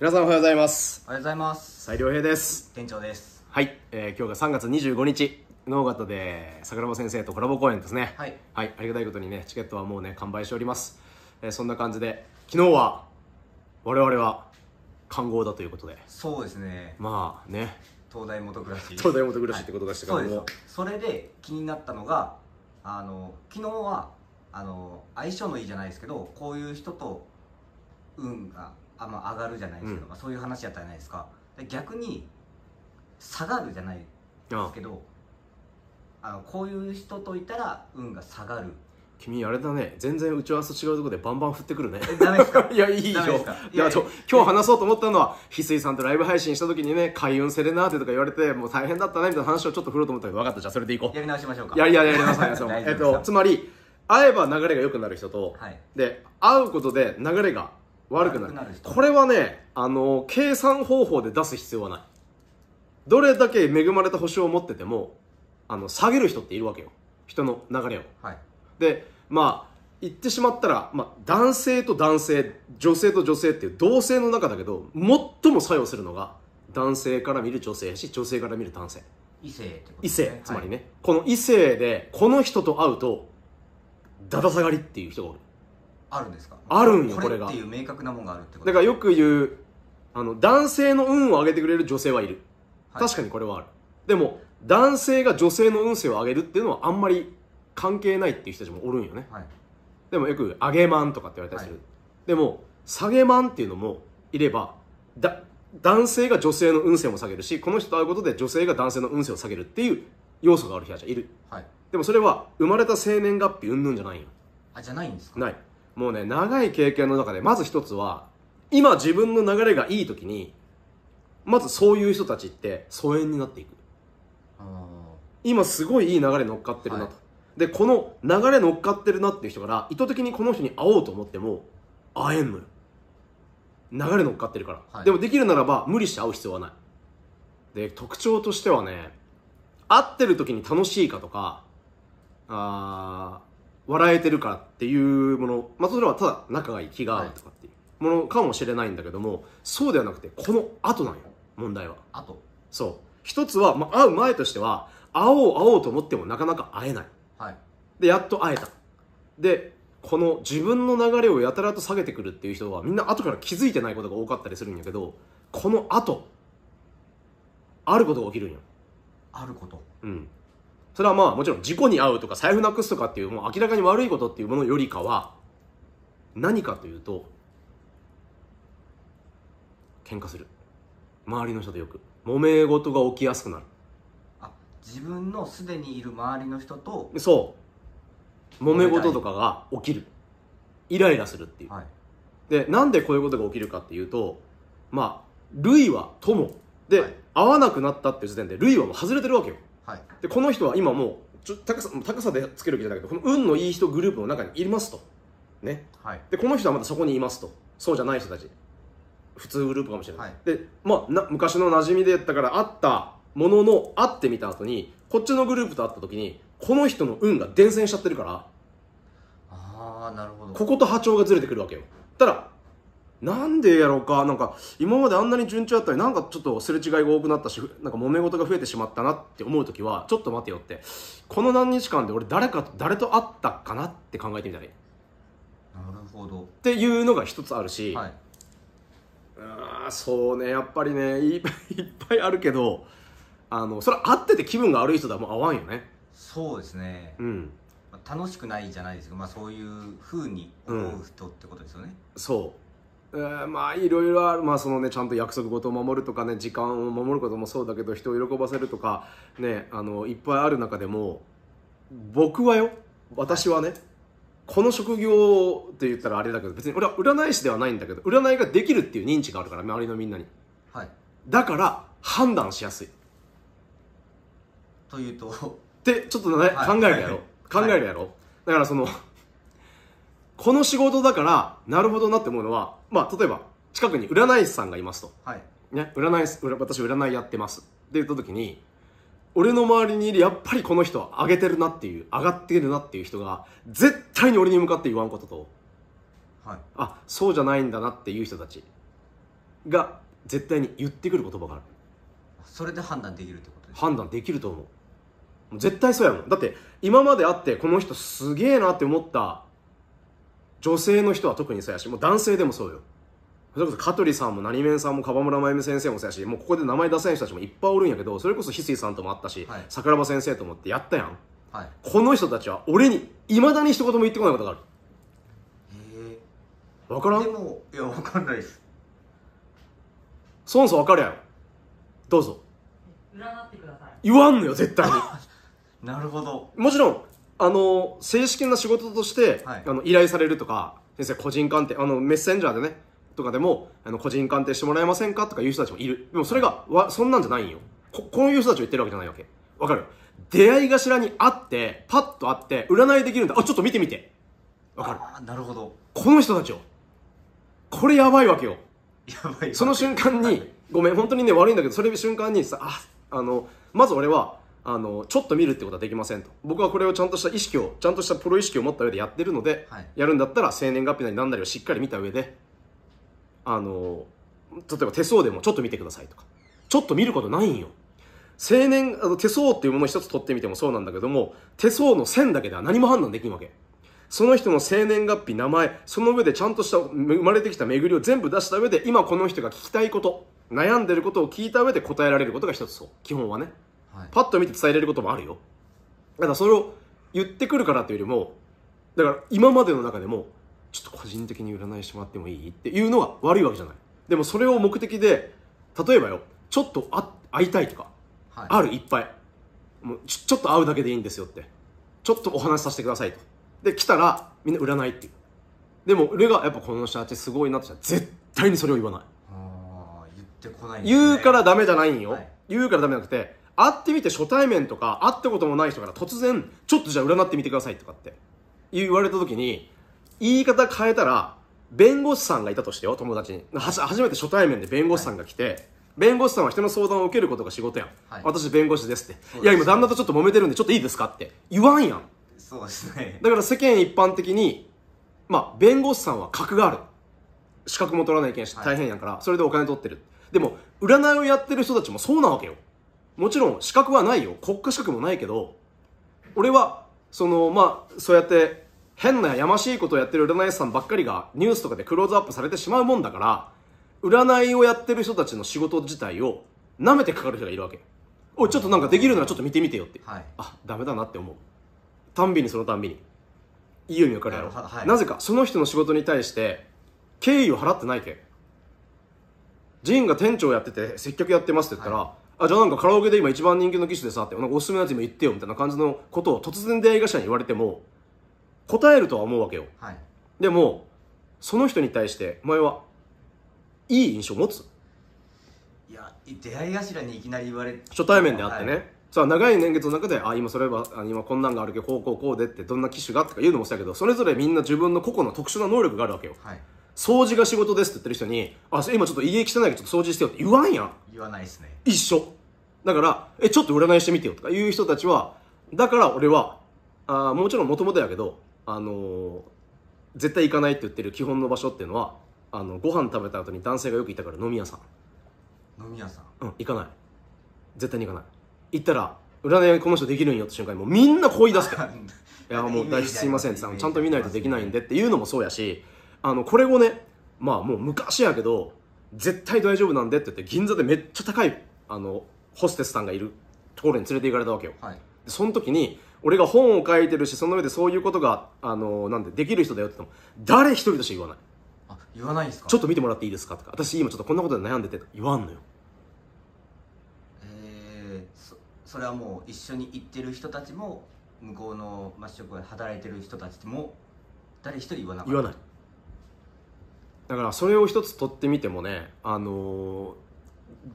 皆さんおはようございますおはようございます斉良平です店長ですはい、えー、今日が3月25日能形で桜庭先生とコラボ公演ですね、はい、はい、ありがたいことにねチケットはもうね完売しております、えー、そんな感じで昨日は我々は看護だということでそうですねまあね東大元暮らし東大元暮らしってことでしたから、はい、それで気になったのがあの昨日はあの相性のいいじゃないですけどこういう人と運があ、まあ、上がるじゃないですけど、うん、まあ、そういう話やったじゃないですか逆に下がるじゃないですけどあのこういう人といたら運が下がる君あれだね全然打ち合わせと違うところでバンバン振ってくるねダメですか いやいいよいやちょ今日話そうと思ったのは翡翠さんとライブ配信した時にね開運セレナーテとか言われてもう大変だったねみたいな話をちょっと振ろうと思ったけど分かったじゃあそれでいこうやり直しましょうかやいやり直しましょうえっとつまり会えば流れが良くなる人と、は い、で会うことで流れが悪くなるこれはねあの計算方法で出す必要はないどれだけ恵まれた保証を持っててもあの下げる人っているわけよ人の流れを、はい、でまあ言ってしまったら、まあ、男性と男性女性と女性っていう同性の中だけど最も作用するのが男性から見る女性やし女性から見る男性異性、ね、異性つまりね、はい、この異性でこの人と会うとだだ下がりっていう人がおるあるんですかあるんよこれがっていう明確なもんがあるってことだからよく言うあの男性の運を上げてくれる女性はいる、はい、確かにこれはあるでも男性が女性の運勢を上げるっていうのはあんまり関係ないっていう人たちもおるんよね、はい、でもよく上げマンとかって言われたりする、はい、でも下げマンっていうのもいればだ男性が女性の運勢も下げるしこの人と会うことで女性が男性の運勢を下げるっていう要素がある人たちはいる、はい、でもそれは生まれた生年月日うんぬんじゃないよあじゃないんですかないもうね、長い経験の中で、まず一つは、今自分の流れがいい時に、まずそういう人たちって疎遠になっていく。今すごいいい流れ乗っかってるなと。はい、で、この流れ乗っかってるなっていう人から、意図的にこの人に会おうと思っても、会えんのよ。流れ乗っかってるから。はい、でもできるならば、無理して会う必要はない。で、特徴としてはね、会ってる時に楽しいかとか、あー、笑えてるからっていうもの、まあ、それはただ仲がいい気が合うとかっていうものかもしれないんだけども、そうではなくてこの後なんよ問題は後そう一つは、まあ、会う前としては会おう会おうと思ってもなかなか会えない、はい、でやっと会えたでこの自分の流れをやたらと下げてくるっていう人はみんな後から気づいてないことが多かったりするんやけどこの後あることが起きるんよあることうんそれはまあもちろん事故に遭うとか財布なくすとかっていうもう明らかに悪いことっていうものよりかは何かというと喧嘩する周りの人とよく揉め事が起きやすくなるあ自分のすでにいる周りの人とそう揉め事とかが起きるイライラするっていう、はい、でなんでこういうことが起きるかっていうとまあ類は友で、はい、会わなくなったっていう時点で類はもう外れてるわけよはい、でこの人は今もうちょ高さ高さでつけるわけじゃないけどこの運のいい人グループの中にいますと、ねはい、でこの人はまだそこにいますとそうじゃない人たち普通グループかもしれない、はい、で、まあ、な昔の馴染みでやったから会ったものの会ってみた後にこっちのグループと会った時にこの人の運が伝染しちゃってるからあなるほどここと波長がずれてくるわけよただなんでやろうか、なんか今まであんなに順調だったり、なんかちょっとすれ違いが多くなったし、なんか揉め事が増えてしまったなって思う時は、ちょっと待てよって、この何日間で俺誰か、誰と会ったかなって考えてみたらいい。なるほど。っていうのが一つあるし、はい、あそうね、やっぱりね、いっぱいあるけど、あの、それ会ってて気分が悪い人だもうわんよね。そうですね。うん。楽しくないじゃないですけど、まあ、そういうふうに思う人ってことですよね。うん、そうえー、まあいろいろある、まあそのね、ちゃんと約束事を守るとかね時間を守ることもそうだけど人を喜ばせるとか、ね、あのいっぱいある中でも僕はよ私はね、この職業って言ったらあれだけど別に俺は占い師ではないんだけど占いができるっていう認知があるから周りのみんなに、はい、だから判断しやすいというとでちょっと、ね、はい、考えるやろ、考えるやろ、はい、だからそのこの仕事だからなるほどなって思うのはまあ、例えば、近くに占い師さんがいますと。はい。ね、占い師、私占いやってますって言った時に、俺の周りにいる、やっぱりこの人は上げてるなっていう、上がってるなっていう人が、絶対に俺に向かって言わんことと、はい。あ、そうじゃないんだなっていう人たちが、絶対に言ってくる言葉がある。それで判断できるってことです判断できると思う。絶対そうやもん。だって、今まで会って、この人すげえなって思った女性の人は特にそうやし、もう男性でもそうよ。それこそ香取さんも何面さんも川村真由美先生もそうやし、もうここで名前出せない人たちもいっぱいおるんやけど、それこそ翡翠さんともあったし、はい、桜庭先生ともってやったやん。はい、この人たちは俺に、いまだに一言も言ってこないことがある。へえ。わからんでも、いや、わかんないです。そもそもわかるやん。どうぞ。占ってください。言わんのよ、絶対に。なるほど。もちろん、あの正式な仕事として、はい、あの依頼されるとか先生個人鑑定あのメッセンジャーでねとかでもあの個人鑑定してもらえませんかとかいう人たちもいるでもそれが、わそんなんじゃないよここういう人たちを言ってるわけじゃないわけわかる出会い頭に会ってパッと会って占いできるんだあちょっと見てみてわかるなるほどこの人たちをこれやばいわけよやばいその瞬間に、ごめん本当にね悪いんだけどそれ瞬間にさああのまず俺はあのちょっと見るってことはできませんと僕はこれをちゃんとした意識をちゃんとしたプロ意識を持った上でやってるので、はい、やるんだったら生年月日なり何なりをしっかり見た上であの例えば手相でもちょっと見てくださいとかちょっと見ることないんよ青年あの手相っていうものを一つ取ってみてもそうなんだけども手相の線だけでは何も判断できんわけその人の生年月日名前その上でちゃんとした生まれてきた巡りを全部出した上で今この人が聞きたいこと悩んでることを聞いた上で答えられることが一つそう基本はねパッと見て伝えれることもあるよだからそれを言ってくるからというよりもだから今までの中でもちょっと個人的に占いしてもらってもいいっていうのは悪いわけじゃないでもそれを目的で例えばよちょっとあ会いたいとか、はい、あるいっぱいもうちょっと会うだけでいいんですよってちょっとお話しさせてくださいとで来たらみんな占いっていうでも俺がやっぱこの人たちすごいなって絶対にそれを言わない言ってこない、ね、言うからダメじゃないんよ、はい、言うからダメじゃなくて会ってみて初対面とか、会ったこともない人から突然、ちょっとじゃあ占ってみてくださいとかって言われた時に、言い方変えたら、弁護士さんがいたとしてよ、友達に。初めて初対面で弁護士さんが来て、はい弁護士さんは人の相談を受けることが仕事やん、はい、私弁護士ですっていや今旦那とちょっと揉めてるんでちょっといいですかって言わんやんそうですねだから世間一般的にまあ弁護士さんは格がある資格も取らないけんし大変やから、はい、それでお金取ってるでも占いをやってる人たちもそうなわけよもちろん資格はないよ国家資格もないけど俺はそのまあそうやって変なやましいことをやってる占い師さんばっかりがニュースとかでクローズアップされてしまうもんだから占いをやってる人たちの仕事自体を舐めてかかる人がいるわけおいちょっとなんかできるならちょっと見てみてよって、はい、あダメだなって思うたんびにそのたんびにいいように分かるやろ、はい、なぜかその人の仕事に対して敬意を払ってないけジンが店長やってて接客やってますって言ったら、はあ、じゃあなんかカラオケで今一番人気の機種でさ、って、なんかおすすめのやつ今言ってよ、みたいな感じのことを突然出会い頭に言われても、答えるとは思うわけよ。はい、でも、その人に対して、お前は、いい印象持ついや、出会い頭にいきなり言われ初対面であってね。はい、さあ、長い年月の中で、あ、今それは、あ今こんなんがあるけど、こうこうこうでって、どんな機種がとか言うのもしたけど、それぞれみんな自分の個々の特殊な能力があるわけよ。はい掃除が仕事ですって言ってる人に、あ、今ちょっと家汚いけど掃除してよって言わんやん。言わないですね。一緒。だから、え、ちょっと占いしてみてよとかいう人たちは、だから俺は、あもちろんもともとやけど、あのー、絶対行かないって言ってる基本の場所っていうのは、あの、ご飯食べた後に男性がよくいたから飲み屋さん。飲み屋さんうん、行かない。絶対に行かない。行ったら、占いこの人できるんよって瞬間にもうみんな恋出すから。いや、もう大すいませんってちゃんと見ないとできないんでっていうのもそうやし、あの、これをね、まあもう昔やけど、絶対大丈夫なんでって言って銀座でめっちゃ高い、あの、ホステスさんがいるところに連れて行かれたわけよ、はい、その時に俺が本を書いてるしその上でそういうことがあのなんでできる人だよって言っても誰一人として言わないあ言わないんですかちょっと見てもらっていいですかとか私今ちょっとこんなことで悩んでて言わんのよえー、そそれはもう一緒に行ってる人たちも向こうのマッシュで働いてる人たちも誰一人言わなかった言わないだからそれを一つ取ってみてもねあのー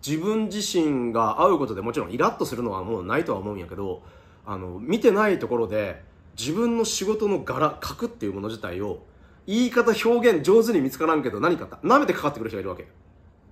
自分自身が会うことでもちろんイラッとするのはもうないとは思うんやけどあの見てないところで自分の仕事の柄書くっていうもの自体を言い方表現上手に見つからんけど何か舐めてかかってくる人がいるわけ、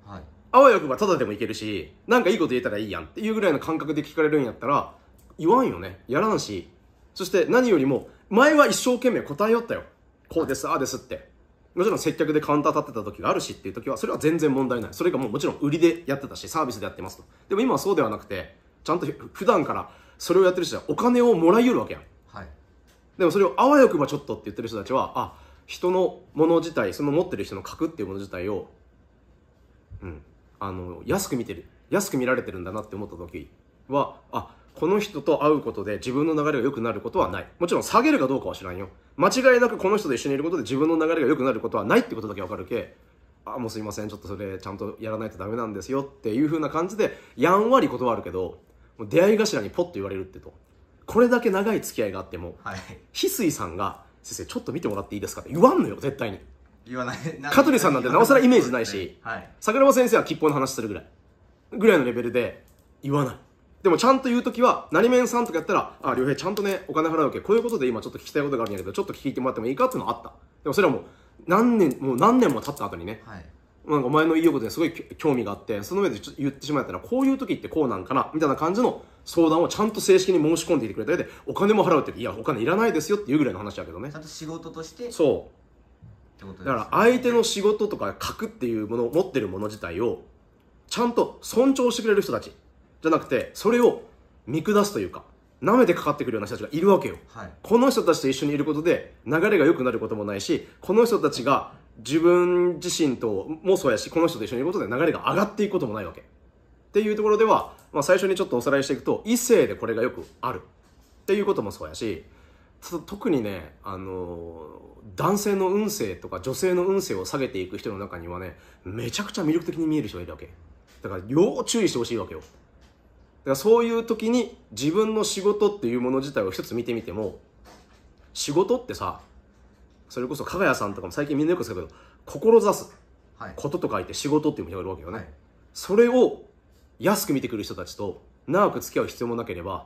はい、あわよくばただでもいけるし何かいいこと言えたらいいやんっていうぐらいの感覚で聞かれるんやったら言わんよねやらんしそして何よりも前は一生懸命答えよったよこうですああですってもちろん接客でカウンター立ってた時があるしっていう時は、それは全然問題ない。それがもうもちろん売りでやってたし、サービスでやってますと。でも今はそうではなくて、ちゃんと普段からそれをやってる人はお金をもらい得るわけやん。はい。でもそれをあわよくばちょっとって言ってる人たちは、あ、人のもの自体、その持ってる人の格っていうもの自体を、うん、あの、安く見てる。安く見られてるんだなって思った時は、あ、この人と会うことで自分の流れが良くなることはない。もちろん下げるかどうかは知らんよ。間違いなくこの人と一緒にいることで自分の流れが良くなることはないってことだけわかるけ、あ、もうすいません、ちょっとそれちゃんとやらないとダメなんですよっていう風な感じで、やんわり断るけど、もう出会い頭にポッと言われるってと。これだけ長い付き合いがあっても、はい、翡翠さんが、先生ちょっと見てもらっていいですかって言わんのよ、絶対に。言わない。香取さんなんてなおさらイメージないし、はい、桜庭先生は吉報の話するぐらい。ぐらいのレベルで、言わない。でもちゃんと言うときは、何面さんとかやったら、あ、良平ちゃんとね、お金払うけこういうことで今ちょっと聞きたいことがあるんやけど、ちょっと聞いてもらってもいいかっていうのあった。でもそれはもう、何年、もう何年も経った後にね、はい、なんかお前のいいことにすごい興味があって、その上でちょっと言ってしまったら、こういう時ってこうなんかな、みたいな感じの相談をちゃんと正式に申し込んでいてくれたで、お金も払うって、いや、お金いらないですよっていうぐらいの話やけどね。ちゃんと仕事として。そう。ね、だから相手の仕事とか書くっていうものを持ってるもの自体をちゃんと尊重してくれる人たちじゃなくてそれを見下すというか舐めてかかってくるような人たちがいるわけよ、はい、この人たちと一緒にいることで流れが良くなることもないしこの人たちが自分自身ともそうやしこの人と一緒にいることで流れが上がっていくこともないわけっていうところでは、まあ、最初にちょっとおさらいしていくと異性でこれがよくあるっていうこともそうやし特にね、あのー、男性の運勢とか女性の運勢を下げていく人の中にはねめちゃくちゃ魅力的に見える人がいるわけだから要注意してほしいわけよからそういう時に自分の仕事っていうもの自体を一つ見てみても仕事ってさそれこそ加賀谷さんとかも最近みんなよく使うけど志すことと書いて仕事っていうのがあるわけよね、はい、それを安く見てくる人たちと長く付き合う必要もなければ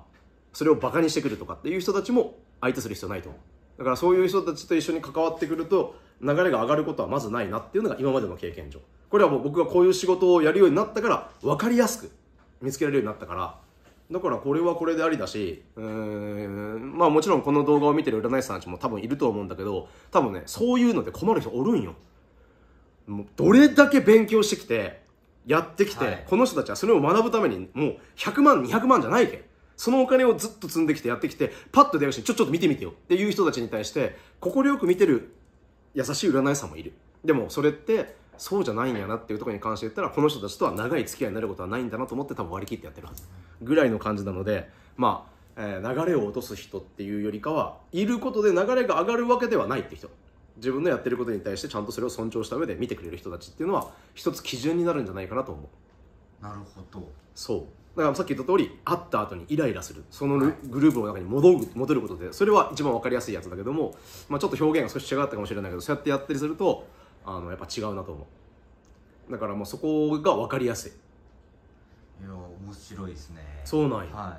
それをバカにしてくるとかっていう人たちも相手する必要ないと思うだからそういう人たちと一緒に関わってくると流れが上がることはまずないなっていうのが今までの経験上これはもう僕がこういう仕事をやるようになったから分かりやすく見つけられるようになったからだからこれはこれでありだしうんまあもちろんこの動画を見てる占い師さんたちも多分いると思うんだけど多分ねそういうので困る人おるんよもうどれだけ勉強してきてやってきて、はい、この人たちはそれを学ぶためにもう100万200万じゃないけんそのお金をずっと積んできてやってきてパッと会うしちょちょっと見てみてよっていう人たちに対して快く見てる優しい占い師さんもいるでもそれってそうじゃないんやなっていうところに関して言ったらこの人たちとは長い付き合いになることはないんだなと思って多分割り切ってやってるはずぐらいの感じなのでまあ、えー、流れを落とす人っていうよりかはいることで流れが上がるわけではないって人自分のやってることに対してちゃんとそれを尊重した上で見てくれる人たちっていうのは一つ基準になるんじゃないかなと思うなるほどそうだからさっき言った通り会った後にイライラするそのグループの中に戻る戻ることでそれは一番分かりやすいやつだけども、まあ、ちょっと表現が少し違ったかもしれないけどそうやってやったりするとあのやっぱ違うなと思うだからもうそこが分かりやすいいや面白いですねそうなんや、は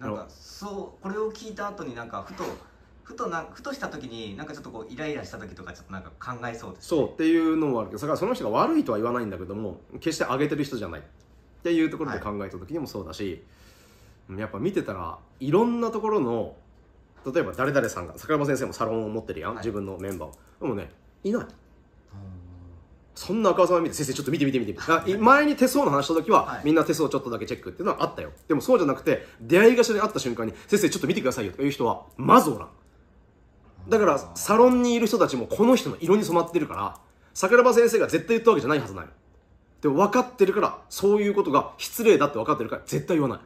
い、なんかそうこれを聞いた後になんかふとふとなふとした時になんかちょっとこうイライラした時とかちょっとなんか考えそうです、ね、そうっていうのはあるけどだからその人が悪いとは言わないんだけども決して上げてる人じゃないっていうところで考えた時にもそうだし、はい、やっぱ見てたらいろんなところの例えば誰々さんが桜庭先生もサロンを持ってるやん、はい、自分のメンバーをでもねいないそんな赤澤見て先生ちょっと見て見て見て見て、前に手相の話した時は、はい、みんな手相ちょっとだけチェックっていうのはあったよでもそうじゃなくて出会い頭に会った瞬間に先生ちょっと見てくださいよという人はまずおらんだからサロンにいる人たちもこの人の色に染まってるから桜庭先生が絶対言ったわけじゃないはずないで分かってるからそういうことが失礼だって分かってるから絶対言わない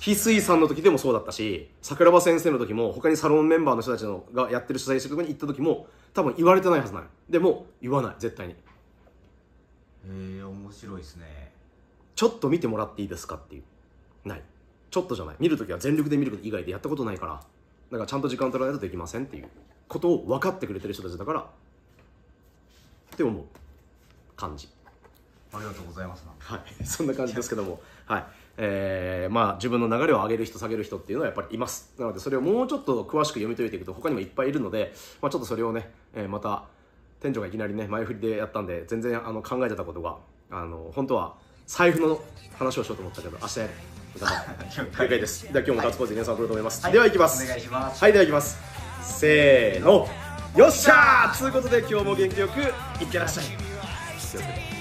翡翠さんの時でもそうだったし桜庭先生の時も他にサロンメンバーの人たちのがやってる主催してるとこに行った時も多分言われてないはずなのでも言わない絶対にへえ面白いですねちょっと見てもらっていいですかっていうないちょっとじゃない見るときは全力で見ること以外でやったことないからだからちゃんと時間取らないとできませんっていうことを分かってくれてる人たちだからって思う感じありがとうございますはいそんな感じですけどもはいえー、まあ、自分の流れを上げる人下げる人っていうのはやっぱりいますなのでそれをもうちょっと詳しく読み解いていくと他にもいっぱいいるので、まあ、ちょっとそれをね、えー、また店長がいきなりね前振りでやったんで全然あの考えてたことがあの本当は財布の話をしようと思ったけど明日やる了解ですでは今日もガッツポーズ皆さん送ると思います、はい、ではいきますますはいではいきますせーのよっしゃーということで今日も元気よくいってらっしゃい